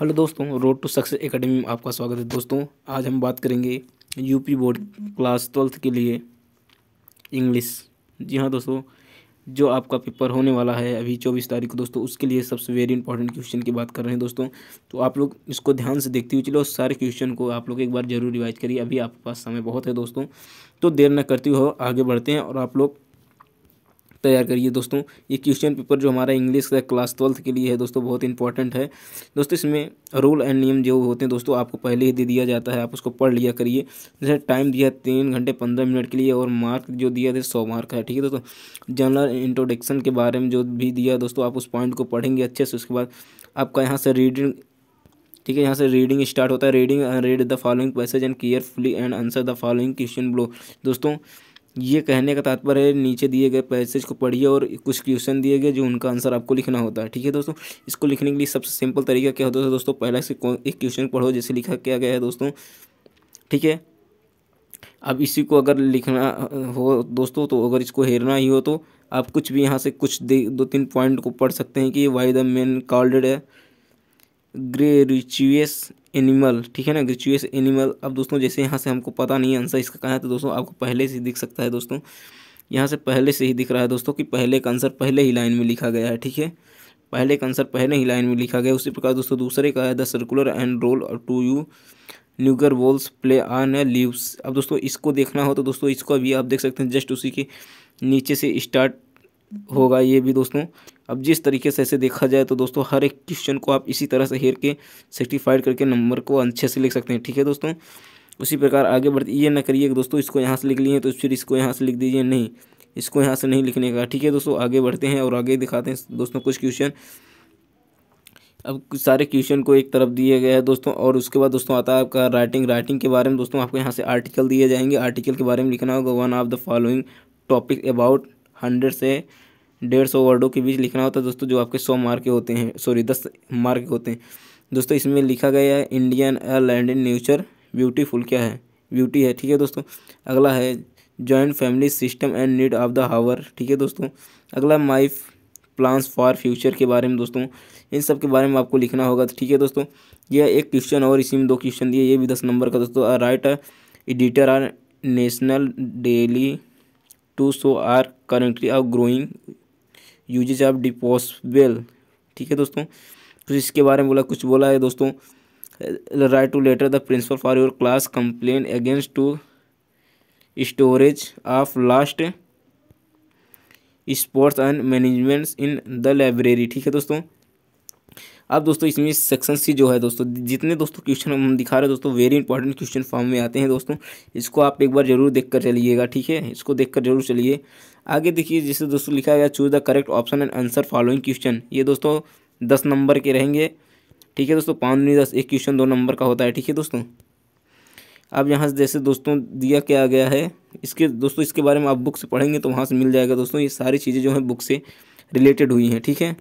hello दोस्तों road to success academy में आपका स्वागत है दोस्तों आज हम बात करेंगे यूपी बोर्ड क्लास ट्वेल्थ के लिए इंग्लिश जी हाँ दोस्तों जो आपका पेपर होने वाला है अभी चौबीस तारीख को दोस्तों उसके लिए सबसे वेरी इंपॉर्टेंट क्वेश्चन की बात कर रहे हैं दोस्तों तो आप लोग इसको ध्यान से देखते हुए चलो सारे क्वेश्चन को आप लोग एक बार जरूर रिवाइज करिए अभी आपके पास समय बहुत है दोस्तों तो देर न करते हुए आगे बढ़ते हैं और आप लोग तैयार करिए दोस्तों ये क्वेश्चन पेपर जो हमारा इंग्लिश का क्लास ट्वेल्थ के लिए है दोस्तों बहुत इंपॉर्टेंट है दोस्तों इसमें रूल एंड नियम जो होते हैं दोस्तों आपको पहले ही दे दिया जाता है आप उसको पढ़ लिया करिए जैसे टाइम दिया तीन घंटे पंद्रह मिनट के लिए और मार्क जो दिया था सौ मार्क है ठीक है दोस्तों जनरल इंट्रोडक्शन के बारे में जो भी दिया दोस्तों आप उस पॉइंट को पढ़ेंगे अच्छे से उसके बाद आपका यहाँ से रीडिंग ठीक है यहाँ से रीडिंग स्टार्ट होता है reading read the following passage and carefully and answer the following question below दोस्तों ये कहने का तात्पर्य है नीचे दिए गए पैसेज को पढ़िए और कुछ क्वेश्चन दिए गए जो उनका आंसर आपको लिखना होता है ठीक है दोस्तों इसको लिखने के लिए सबसे सिंपल तरीका क्या होता है दोस्तों पहला से एक क्वेश्चन पढ़ो जैसे लिखा क्या गया है दोस्तों ठीक है अब इसी को अगर लिखना हो दोस्तों तो अगर इसको हेरना ही हो तो आप कुछ भी यहाँ से कुछ दो तीन पॉइंट को पढ़ सकते हैं कि वाई द मैन कॉल्ड है ग्रेचुएस एनिमल ठीक है ना ग्रेचुएस एनिमल अब दोस्तों जैसे यहाँ से हमको पता नहीं है आंसर इसका कहाँ है तो दोस्तों आपको पहले से दिख सकता है दोस्तों यहाँ से पहले से ही दिख रहा है दोस्तों कि पहले का आंसर पहले ही लाइन में लिखा गया है ठीक है पहले का आंसर पहले ही लाइन में लिखा गया उसी प्रकार दोस्तों दूसरे का है the circular and roll to you newer walls play on leaves अब दोस्तों इसको देखना हो तो दोस्तों इसको अभी आप देख सकते हैं जस्ट उसी के नीचे से स्टार्ट होगा ये भी दोस्तों अब जिस तरीके से ऐसे देखा जाए तो दोस्तों हर एक क्वेश्चन को आप इसी तरह से हेर के सर्टिफाइड करके नंबर को अच्छे से लिख सकते हैं ठीक है दोस्तों उसी प्रकार आगे बढ़ते ये ना करिए दोस्तों इसको यहाँ से लिख लिए तो फिर इसको यहाँ से लिख दीजिए नहीं इसको यहाँ से नहीं लिखने का ठीक है दोस्तों आगे बढ़ते हैं और आगे दिखाते हैं दोस्तों कुछ क्वेश्चन अब सारे क्वेश्चन को एक तरफ दिया गया है दोस्तों और उसके बाद दोस्तों आता है आपका राइटिंग राइटिंग के बारे में दोस्तों आपको यहाँ से आर्टिकल दिए जाएंगे आर्टिकल के बारे में लिखना होगा one of the following topic about hundred से डेढ़ सौ वर्डों के बीच लिखना होता है दोस्तों जो आपके सौ मार्क के होते हैं सॉरी दस मार्क के होते हैं दोस्तों इसमें लिखा गया है Indian land in nature beautiful क्या है ब्यूटी है ठीक है दोस्तों अगला है joint family system and need of the hour ठीक है दोस्तों अगला माई प्लान्स फॉर फ्यूचर के बारे में दोस्तों इन सब के बारे में आपको लिखना होगा ठीक है दोस्तों यह एक क्वेश्चन और इसी में दो क्वेश्चन दिए ये भी दस नंबर का दोस्तों write editor are national daily to so are currently are growing usages of disposable ठीक है दोस्तों कुछ तो इसके बारे में बोला कुछ बोला है दोस्तों write to letter the principal for your class complain against to storage of last sports and managements in the library ठीक है दोस्तों अब दोस्तों इसमें सेक्शन सी जो है दोस्तों जितने दोस्तों क्वेश्चन हम दिखा रहे हैं दोस्तों वेरी इंपॉर्टेंट क्वेश्चन फॉर्म में आते हैं दोस्तों इसको आप एक बार जरूर देख कर चलिएगा ठीक है इसको देख कर जरूर चलिए आगे देखिए जिससे दोस्तों लिखा गया choose the correct option and answer following question ये दोस्तों दस नंबर के रहेंगे ठीक है दोस्तों पाँच दुनिया दस एक क्वेश्चन दो नंबर का होता है ठीक है दोस्तों अब यहाँ से जैसे दोस्तों दिया क्या गया है इसके दोस्तों इसके बारे में आप बुक से पढ़ेंगे तो वहाँ से मिल जाएगा दोस्तों ये सारी चीज़ें जो हैं बुक से रिलेटेड हुई हैं ठीक है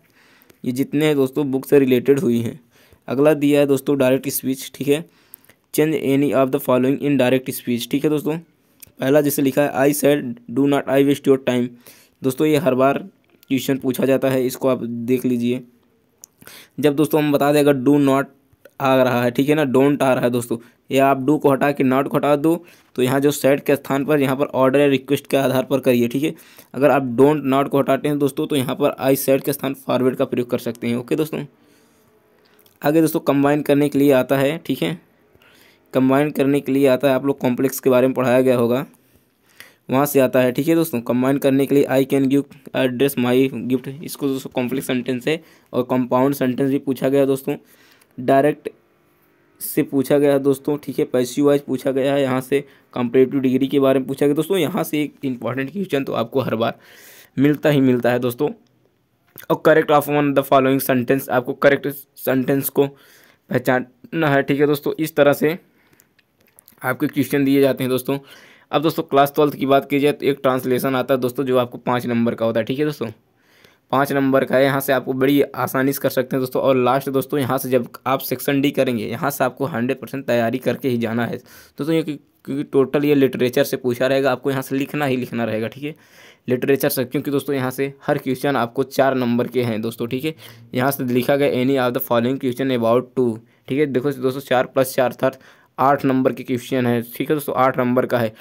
ये जितने हैं दोस्तों बुक से रिलेटेड हुई हैं अगला दिया है दोस्तों डायरेक्ट स्पीच ठीक है change any of the following indirect speech ठीक है दोस्तों पहला जैसे लिखा है I said do not I waste your time दोस्तों ये हर बार क्वेश्चन पूछा जाता है इसको आप देख लीजिए जब दोस्तों हम बता दें अगर डू नॉट आ रहा है ठीक है ना डोंट आ रहा है दोस्तों ये आप डू को हटा के नॉट को हटा दो तो यहाँ जो सेट के स्थान पर यहाँ पर ऑर्डर या रिक्वेस्ट के आधार पर करिए ठीक है अगर आप डोंट नॉट को हटाते हैं दोस्तों तो यहाँ पर आई सेट के स्थान फॉरवर्ड का प्रयोग कर सकते हैं ओके दोस्तों आगे दोस्तों कंबाइन करने के लिए आता है ठीक है कंबाइन करने के लिए आता है आप लोग कॉम्प्लेक्स के बारे में पढ़ाया गया होगा वहाँ से आता है ठीक है दोस्तों कंबाइन करने के लिए I can give address my gift इसको दोस्तों कॉम्प्लेक्स सेंटेंस है और कंपाउंड सेंटेंस भी पूछा गया दोस्तों डायरेक्ट से पूछा गया है दोस्तों ठीक है पैस्यू वाइज पूछा गया है यहाँ से कंपेटिव डिग्री के बारे में पूछा गया दोस्तों यहाँ से एक इंपॉर्टेंट क्वेश्चन तो आपको हर बार मिलता ही मिलता है दोस्तों और correct of one the following sentence आपको करेक्ट सेंटेंस को पहचानना है ठीक है दोस्तों इस तरह से आपके क्वेश्चन दिए जाते हैं दोस्तों अब दोस्तों क्लास ट्वेल्थ की बात की जाए तो एक ट्रांसलेशन आता है दोस्तों जो आपको पाँच नंबर का होता है ठीक है दोस्तों पाँच नंबर का है यहाँ से आपको बड़ी आसानी से कर सकते हैं दोस्तों और लास्ट दोस्तों यहाँ से जब आप सेक्शन डी करेंगे यहाँ से आपको हंड्रेड परसेंट तैयारी करके ही जाना है दोस्तों ये क्योंकि टोटल ये लिटरेचर से पूछा रहेगा आपको यहाँ से लिखना ही लिखना रहेगा ठीक है लिटरेचर से क्योंकि दोस्तों यहाँ से हर क्वेश्चन आपको चार नंबर के हैं दोस्तों ठीक है यहाँ से लिखा गया any of the following question about two ठीक है देखो दोस्तों चार प्लस चार था आठ नंबर के क्वेश्चन है ठीक है दोस्तों आठ नंबर का है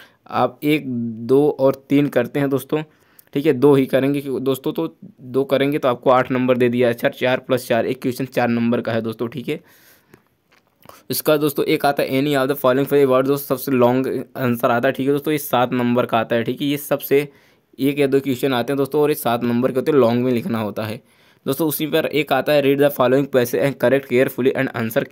आप एक दो और तीन करते हैं दोस्तों ठीक है दो ही करेंगे दोस्तों तो दो करेंगे तो आपको आठ नंबर दे दिया चार चार प्लस चार एक क्वेश्चन चार नंबर का है दोस्तों ठीक है इसका दोस्तों एक आता है any of the following for word दोस्तों सबसे लॉन्ग आंसर आता है ठीक है दोस्तों ये सात नंबर का आता है ठीक है ये सबसे एक या दो क्वेश्चन आते हैं दोस्तों और ये सात नंबर के होते हैं लॉन्ग में लिखना होता है दोस्तों उसी पर एक आता है read the following passage and correct carefully and answer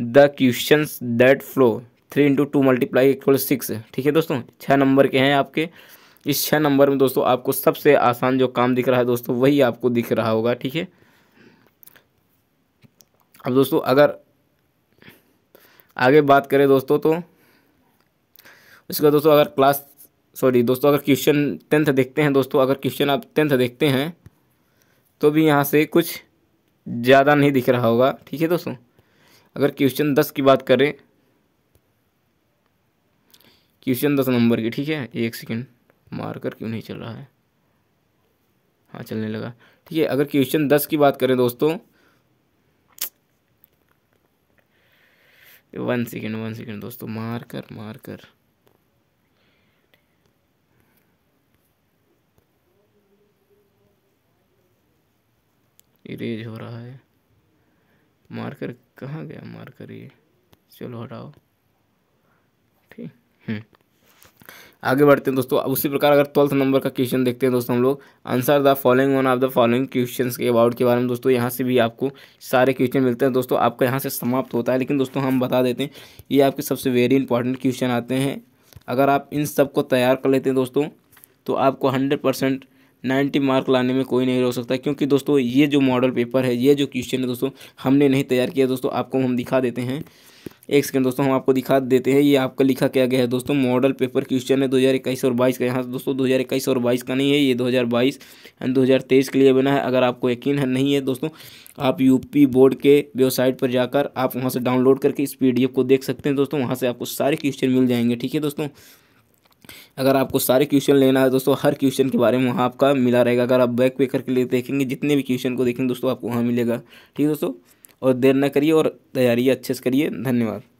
the question that follow three into two multiply equal six ठीक है दोस्तों छः नंबर के हैं आपके इस छः नंबर में दोस्तों आपको सबसे आसान जो काम दिख रहा है दोस्तों वही आपको दिख रहा होगा ठीक है अब दोस्तों अगर आगे बात करें दोस्तों तो इसका दोस्तों अगर क्लास सॉरी दोस्तों अगर क्वेश्चन टेंथ देखते हैं दोस्तों अगर क्वेश्चन आप टेंथ देखते हैं तो भी यहाँ से कुछ ज़्यादा नहीं दिख रहा होगा ठीक है दोस्तों अगर क्वेश्चन दस की बात करें क्वेश्चन दस नंबर की ठीक है एक सेकेंड मार्कर क्यों नहीं चल रहा है हाँ चलने लगा ठीक है अगर क्वेश्चन दस की बात करें दोस्तों वन सेकेंड वन सेकेंड दोस्तों मार्कर मार्कर इरेज हो रहा है मार्कर कहाँ गया मार्कर ये चलो हटाओ ठीक हम्म आगे बढ़ते हैं दोस्तों उसी प्रकार अगर ट्वेल्थ नंबर का क्वेश्चन देखते हैं दोस्तों हम लोग answer the following one of the following question के अबाउट के बारे में दोस्तों यहाँ से भी आपको सारे क्वेश्चन मिलते हैं दोस्तों आपका यहाँ से समाप्त होता है लेकिन दोस्तों हम बता देते हैं ये आपके सबसे वेरी इंपॉर्टेंट क्वेश्चन आते हैं अगर आप इन सबको तैयार कर लेते हैं दोस्तों तो आपको हंड्रेड परसेंट नाइन्टी मार्क लाने में कोई नहीं रोक सकता क्योंकि दोस्तों ये जो मॉडल पेपर है ये जो क्वेश्चन है दोस्तों हमने नहीं तैयार किया दोस्तों आपको हम दिखा देते हैं एक सेकेंड दोस्तों हम आपको दिखा देते हैं ये आपका लिखा क्या गया है दोस्तों मॉडल पेपर क्वेश्चन है इक्कीस और बाईस का यहाँ दोस्तों इक्कीस और बाईस का नहीं है ये दो बाईस एंड 2023 के लिए बना है अगर आपको यकीन है नहीं है दोस्तों आप यूपी बोर्ड के वेबसाइट पर जाकर आप वहाँ से डाउनलोड करके इस पी को देख सकते हैं दोस्तों वहाँ से आपको सारे क्वेश्चन मिल जाएंगे ठीक है दोस्तों अगर आपको सारे क्वेश्चन लेना है दोस्तों हर क्वेश्चन के बारे में वहाँ आपका मिला रहेगा अगर आप बैक पे करके लिए देखेंगे जितने भी क्वेश्चन को देखेंगे दोस्तों आपको वहाँ मिलेगा ठीक है दोस्तों और देर ना करिए और तैयारी अच्छे से करिए धन्यवाद